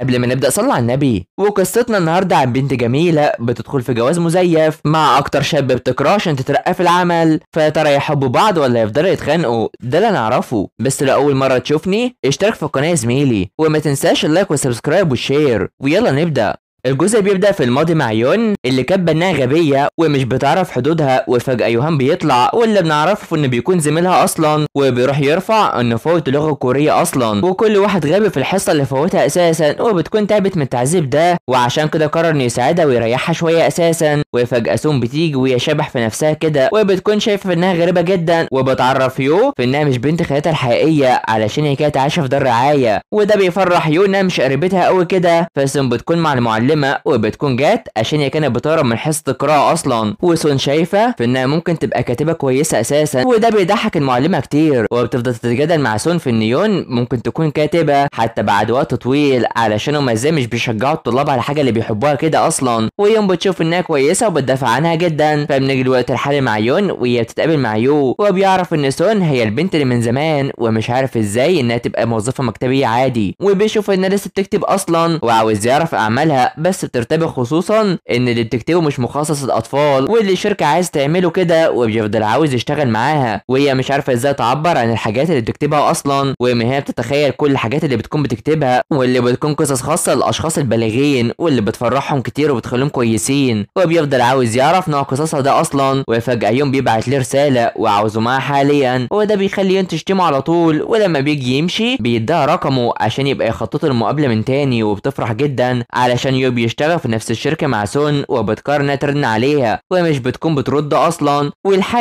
قبل ما نبدا صلى على النبي وقصتنا النهارده عن بنت جميله بتدخل في جواز مزيف مع اكتر شاب بتكرهه عشان تترقى في العمل فيا ترى يحبوا بعض ولا يفضلوا يتخانقوا ده اللي نعرفه بس لو اول مره تشوفني اشترك في القناه يا زميلي وما تنساش اللايك والسبسكرايب والشير ويلا نبدا الجزء بيبدأ في الماضي مع يون اللي كانت بناها غبية ومش بتعرف حدودها وفجأة يوهان بيطلع واللي بنعرفه انه بيكون زميلها أصلا وبيروح يرفع إنه فوت اللغة الكورية أصلا وكل واحد غبي في الحصة اللي فوتها أساسا وبتكون تعبت من التعذيب ده وعشان كده قرر إنه يساعدها ويريحها شوية أساسا وفجأة سون بتيجي وهي شبح في نفسها كده وبتكون شايفة إنها غريبة جدا وبتعرف يو في إنها مش بنت خالتها الحقيقية علشان هي كانت عايشة في دار رعاية وده بيفرح يو إنها مش قريبتها أوي كده فسون بتكون مع المعلم متعلمه وبتكون جات عشان هي كانت بتهرب من حصه القراءه اصلا وسون شايفه في انها ممكن تبقى كاتبه كويسه اساسا وده بيضحك المعلمه كتير وبتفضل تتجادل مع سون في ان يون ممكن تكون كاتبه حتى بعد وقت طويل علشان هما ازاي مش بيشجعوا الطلاب على الحاجه اللي بيحبوها كده اصلا ويون بتشوف انها كويسه وبتدافع عنها جدا فبنيجي الوقت الحالي مع يون وهي بتتقابل مع يو وبيعرف ان سون هي البنت اللي من زمان ومش عارف ازاي انها تبقى موظفه مكتبيه عادي وبيشوف انها لسه بتكتب اصلا وعاوز يعرف اعمالها بس بترتبك خصوصا ان اللي بتكتبه مش مخصص للاطفال واللي الشركه عايز تعمله كده وبيفضل عاوز يشتغل معاها وهي مش عارفه ازاي تعبر عن الحاجات اللي بتكتبها اصلا وما هي بتتخيل كل الحاجات اللي بتكون بتكتبها واللي بتكون قصص خاصه للاشخاص البالغين واللي بتفرحهم كتير وبتخليهم كويسين وبيفضل عاوز يعرف نوع قصصها ده اصلا وفجاه يوم بيبعت لي رساله وعاوزه معاه حاليا وده بيخليه تشتمه على طول ولما بيجي يمشي بيديها رقمه عشان يبقى يخطط المقابله من تاني وبتفرح جدا علشان اللي بيشتغل في نفس الشركة مع سون وبتقرر انها ترن عليها ومش بتكون بترد اصلا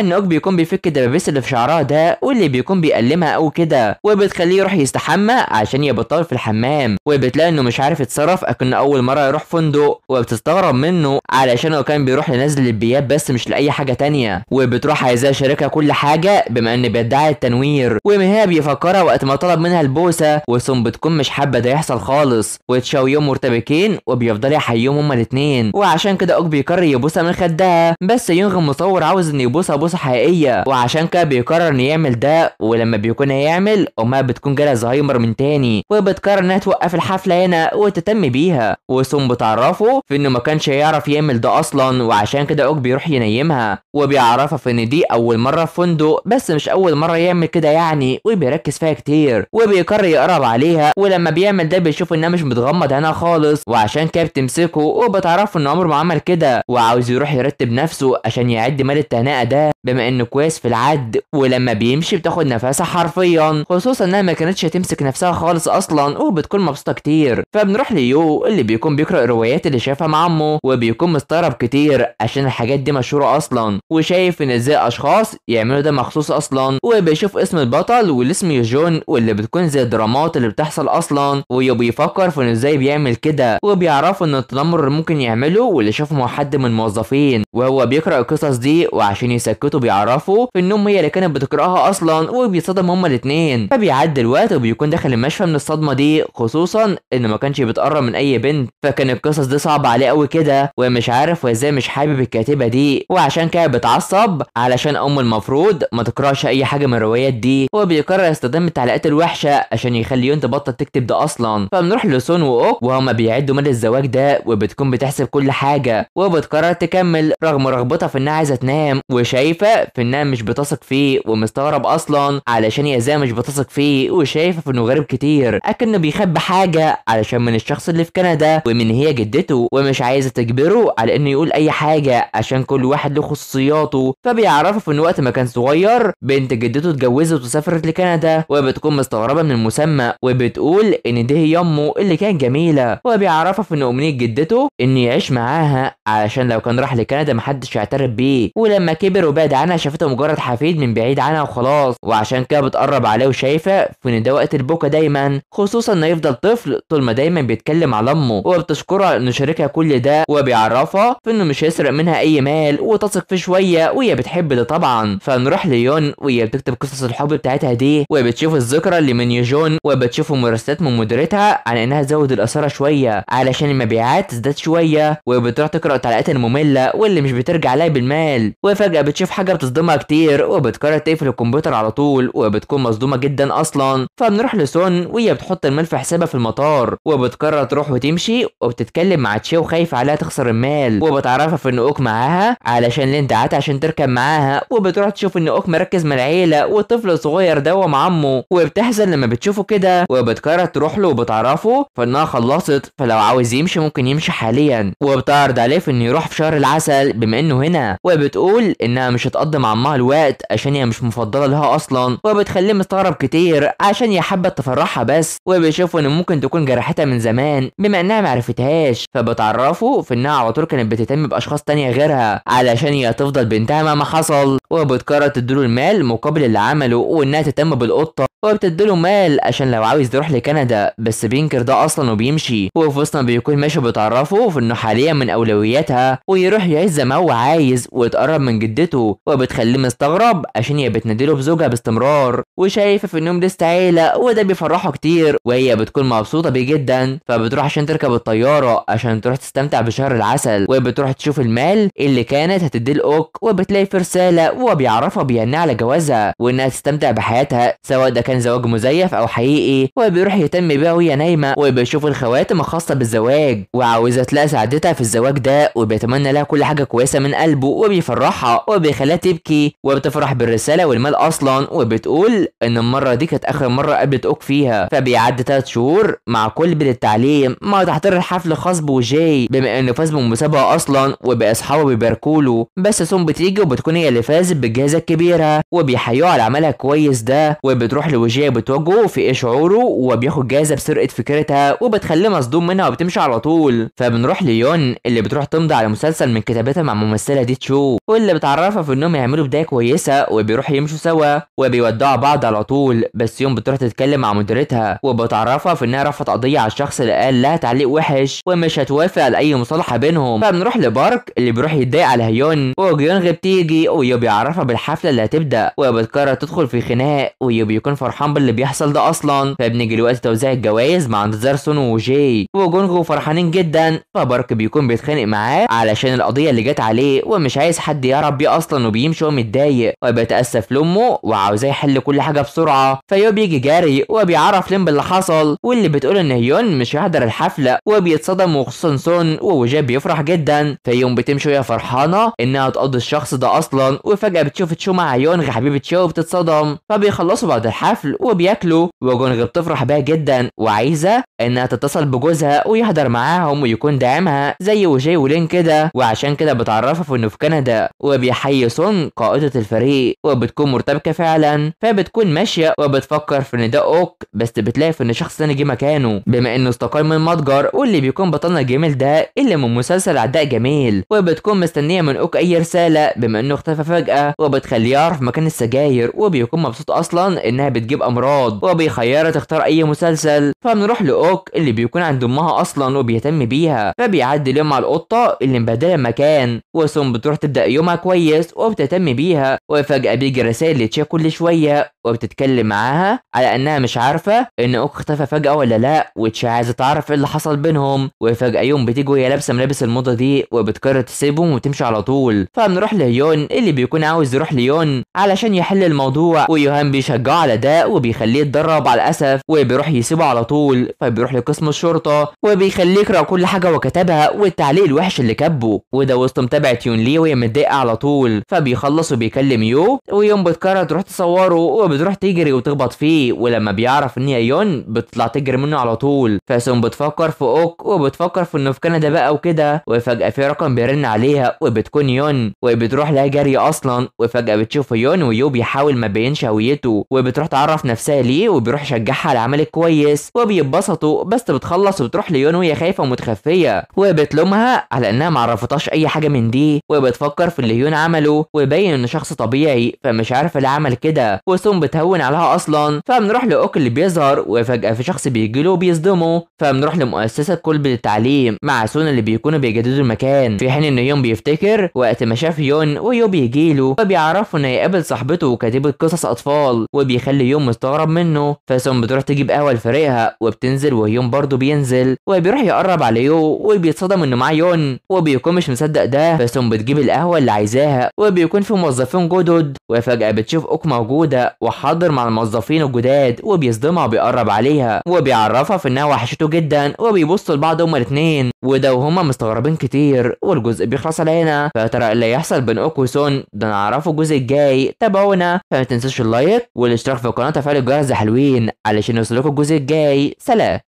ان اوك بيكون بيفك الدبابيس اللي في شعرها ده واللي بيكون بيألمها او كده وبتخليه يروح يستحمى عشان يبطل في الحمام وبتلاقي انه مش عارف يتصرف اكن اول مرة يروح فندق وبتستغرب منه علشان هو كان بيروح لنزل البياب بس مش لأي حاجة تانية وبتروح عايزاه شركة كل حاجة بما ان بيدعي التنوير ومها بيفكرها وقت ما طلب منها البوسة وسون بتكون مش حابة ده يحصل خالص يوم مرتبكين وبيفضل يفضل يحييهم هما الاتنين وعشان كده اوك بيقرر يبوسها من خدها بس يونغ مصور عاوز ان يبوسها بوسه حقيقيه وعشان كده بيقرر انه يعمل ده ولما بيكون هيعمل امها بتكون جالها زهايمر من تاني وبتقرر انها توقف الحفله هنا وتتم بيها وسوم بتعرفه في انه ما كانش هيعرف يعمل ده اصلا وعشان كده اوك بيروح ينيمها وبيعرفها في ان دي اول مره في فندق بس مش اول مره يعمل كده يعني وبيركز فيها كتير وبيقرر يقرب عليها ولما بيعمل ده بيشوف انها مش متغمض هنا خالص وعشان كده بتمسكه وبتعرفه ان عمره ما عمل كده وعاوز يروح يرتب نفسه عشان يعد مال التهنئه ده بما انه كويس في العد ولما بيمشي بتاخد نفسها حرفيا خصوصا انها ما كانتش هتمسك نفسها خالص اصلا وبتكون مبسوطه كتير فبنروح ليو اللي بيكون بيقرا الروايات اللي شافها مع امه وبيكون مستغرب كتير عشان الحاجات دي مشهوره اصلا وشايف ان ازاي اشخاص يعملوا ده مخصوص اصلا وبيشوف اسم البطل والاسم يجون واللي بتكون زي الدرامات اللي بتحصل اصلا وبيفكر في انه ازاي بيعمل كده وبيعرفوا ان التنمر اللي ممكن يعمله واللي شافه مع حد من الموظفين وهو بيقرا القصص دي وعشان يسكت صاحبته بيعرفوا في النوم هي اللي كانت بتكرهها اصلا وبيتصدم هما الاثنين فبيعدي الوقت وبيكون داخل المشفى من الصدمه دي خصوصا ان ما كانش بيتقرب من اي بنت فكان القصص دي صعبه عليه قوي كده ومش عارف وازاي مش حابب الكاتبه دي وعشان كده بتعصب علشان ام المفروض ما تقراش اي حاجه من الروايات دي وبيقرر يستخدم التعليقات الوحشه عشان يخلي يون تبطل تكتب ده اصلا فبنروح لسون واوك وهما بيعدوا مال الزواج ده وبتكون بتحسب كل حاجه وبتقرر تكمل رغم رغبتها في انها عايزه تنام وشايف شايفه في انها مش بتثق فيه ومستغرب اصلا علشان هي ازاي مش بتثق فيه وشايفه في انه غريب كتير اكنه بيخبي حاجه علشان من الشخص اللي في كندا ومن هي جدته ومش عايزه تجبره على انه يقول اي حاجه عشان كل واحد له خصوصياته فبيعرفه في انه وقت ما كان صغير بنت جدته اتجوزت وسافرت لكندا وبتكون مستغربه من المسمى وبتقول ان دي هي امه اللي كانت جميله وبيعرفه في ان امنيه جدته انه يعيش معاها علشان لو كان راح لكندا محدش يعترف بيه ولما كبر وبقى بعد عنها شافتها مجرد حفيد من بعيد عنها وخلاص وعشان كده بتقرب عليه وشايفه في ان ده وقت البكا دايما خصوصا انه يفضل طفل طول ما دايما بيتكلم على امه وبتشكرها انه شاركها كل ده وبيعرفها في انه مش هيسرق منها اي مال وتثق فيه شويه وهي بتحب ده طبعا فنروح ليون وهي بتكتب قصص الحب بتاعتها دي وبتشوف الذكرى اللي من يجون وبتشوف مراسلات من مديرتها عن انها تزود الاثاره شويه علشان المبيعات تزداد شويه وبتروح تقرا تعليقات الممله واللي مش بترجع لها بالمال وفجاه بتشوف حاجه بتصدمها كتير وبتقرر تقفل الكمبيوتر على طول وبتكون مصدومه جدا اصلا فبنروح لسون وهي بتحط المال في حسابها في المطار وبتقرر تروح وتمشي وبتتكلم مع تشي وخايف عليها تخسر المال وبتعرفها في ان اوك معاها علشان لين دعتها عشان تركب معاها وبتروح تشوف ان اوك مركز مع العيله والطفل الصغير ده مع عمه وبتحزن لما بتشوفه كده وبتقرر تروح له وبتعرفه فانها خلصت فلو عاوز يمشي ممكن يمشي حاليا وبتعرض عليه في انه يروح في شهر العسل بما انه هنا وبتقول انها مش هتقضي مع امها الوقت عشان هي مش مفضله لها اصلا وبتخليه مستغرب كتير عشان هي حابه تفرحها بس وبيشوفوا ان ممكن تكون جرحتها من زمان بما انها معرفتهاش فبتعرفوا في انها على طول كانت بتهتم باشخاص تانية غيرها علشان هي تفضل بنتها مهما حصل وبتقرر تديله المال مقابل اللي عمله وانها تهتم بالقطه هو بتديله مال عشان لو عاوز يروح لكندا بس بينكر ده اصلا وبيمشي هو في وسطنا بيكون ماشي بتعرفه في انه حاليا من اولوياتها ويروح يعيش زي ما هو عايز ويتقرب من جدته وبتخليه مستغرب عشان هي بتناديله بزوجها باستمرار وشايفه في انهم لسه عيله وده بيفرحه كتير وهي بتكون مبسوطه بيه جدا فبتروح عشان تركب الطياره عشان تروح تستمتع بشهر العسل وبتروح تشوف المال اللي كانت هتديه لاوك وبتلاقي في رساله وبيعرفها بيهنيها على جوازها وانها تستمتع بحياتها سواء ده كان زواج مزيف او حقيقي وبيروح يهتم بيها وهي نايمه وبيشوف الخواتم الخاصه بالزواج وعاوزه تلاقي سعادتها في الزواج ده وبيتمنى لها كل حاجه كويسه من قلبه وبيفرحها وبيخليها تبكي وبتفرح بالرساله والمال اصلا وبتقول ان المره دي كانت اخر مره قابلت اوك فيها فبيعدي تلات شهور مع كل بيت التعليم ما تحضر الحفل خاص بوجاي بما انه فاز بالمسابقه اصلا وباصحابه بيباركوا له بس سون بتيجي وبتكون هي اللي فازت بالجائزه الكبيره وبيحيوه على عملها كويس ده وبتروح الوجيه بتوجهه في ايه شعوره وبياخد جايزه بسرقه فكرتها وبتخليه مصدوم منها وبتمشي على طول فبنروح ليون اللي بتروح تمضي على مسلسل من كتابتها مع ممثله دي تشو واللي بتعرفها في انهم يعملوا بدايه كويسه وبيروحوا يمشوا سوا وبيودعوا بعض على طول بس يوم بتروح تتكلم مع مديرتها وبتعرفها في انها رفعت قضيه على الشخص اللي قال لها تعليق وحش ومش هتوافق على اي مصالحه بينهم فبنروح لبارك اللي بيروح يتضايق على هيون وجيونغ بتيجي ويو بيعرفها بالحفله اللي هتبدا وبتقرر تدخل في خناق ويو بيكون فرحان باللي بيحصل ده اصلا فبنيجي لوقت توزيع الجوائز مع انتظار سون وجاي وجونجو فرحانين جدا فبارك بيكون بيتخانق معاه علشان القضيه اللي جت عليه ومش عايز حد يعرف بيه اصلا وبيمشي وهو متضايق وبيتاسف لامه وعاوزاه يحل كل حاجه بسرعه فيو بيجي جاري وبيعرف لين باللي حصل واللي بتقول ان هيون مش هيحضر الحفله وبيتصدم وخصوصا سون ووجاب بيفرح جدا فيوم بتمشي وهي فرحانه انها تقضي الشخص ده اصلا وفجاه بتشوف تشو مع هيون حبيبه تشو وبتتصدم فبيخلصوا بعد الحفله الحفل وبياكلوا وجونغ بتفرح بيها جدا وعايزه انها تتصل بجوزها ويحضر معاهم ويكون داعمها زي وجاي ولين كده وعشان كده بتعرفه انه في كندا وبيحيي سون قائده الفريق وبتكون مرتبكه فعلا فبتكون ماشيه وبتفكر في ان ده اوك بس بتلاقي في ان شخص تاني جه مكانه بما انه استقال من المتجر واللي بيكون بطلنا الجميل ده اللي من مسلسل عداء جميل وبتكون مستنيه من اوك اي رساله بما انه اختفى فجاه وبتخليه يعرف مكان السجاير وبيكون مبسوط اصلا انها بتجيب بتجيب امراض وبيخيرها تختار اي مسلسل فبنروح لاوك اللي بيكون عند امها اصلا وبيهتم بيها فبيعدي اليوم مع القطه اللي مبهدله المكان وسوم بتروح تبدا يومها كويس وبتهتم بيها وفجاه بيجي رسائل لتشيا كل شويه وبتتكلم معاها على انها مش عارفه ان اوك اختفى فجاه ولا لا وتشيا عايزه تعرف ايه اللي حصل بينهم وفجاه يوم بتيجي وهي لابسه ملابس الموضه دي وبتقرر تسيبهم وتمشي على طول فبنروح لهيون اللي بيكون عاوز يروح ليون علشان يحل الموضوع ويوهان بيشجعه على ده وبيخليه يتدرب على الاسف وبيروح يسيبه على طول فبيروح لقسم الشرطه وبيخليه يقرا كل حاجه وكتبها والتعليق الوحش اللي كاتبه وده وسط متابعه يون لي وهي متضايقه على طول فبيخلص وبيكلم يو ويوم بتكرر تروح تصوره وبتروح تجري وتخبط فيه ولما بيعرف ان هي يون بتطلع تجري منه على طول فسون بتفكر في اوك وبتفكر في انه في كندا بقى وكده وفجاه في رقم بيرن عليها وبتكون يون وبتروح لها جري اصلا وفجاه بتشوف يون ويو بيحاول ما بينش هويته وبتروح بتعرف نفسها ليه وبيروح يشجعها على عمل كويس وبيتبسطوا بس بتخلص وبتروح ليون وهي خايفه ومتخفيه وبتلومها على انها معرفتهاش اي حاجه من دي وبتفكر في اللي ليون عمله ويبين انه شخص طبيعي فمش عارف اللي عمل كده وسون بتهون عليها اصلا فبنروح لاوك اللي بيظهر وفجاه في شخص بيجي له وبيصدمه فبنروح لمؤسسه كلب للتعليم مع سون اللي بيكونوا بيجددوا المكان في حين ان يون بيفتكر وقت ما شاف يون ويو بيجي له وبيعرفه انه يقابل صاحبته وكاتبه قصص اطفال وبيخلي هيوم مستغرب منه فسون بتروح تجيب قهوه لفريقها وبتنزل وهيوم برضه بينزل وبيروح يقرب على يو وبيتصدم انه معاه يون وبيكون مش مصدق ده فسون بتجيب القهوه اللي عايزاها وبيكون في موظفين جدد وفجاه بتشوف اوك موجوده وحاضر مع الموظفين الجداد وبيصدمها وبيقرب عليها وبيعرفها في انها وحشته جدا وبيبصوا لبعض هما الاثنين وده وهما مستغربين كتير والجزء بيخلص على هنا فترى اللي هيحصل بين اوك وسون ده نعرفه الجزء الجاي تابعونا فما تنسوش اللايك والاشتراك في القناة قناة أفعال الجرس حلوين علشان يوصلكوا الجزء الجاي سلام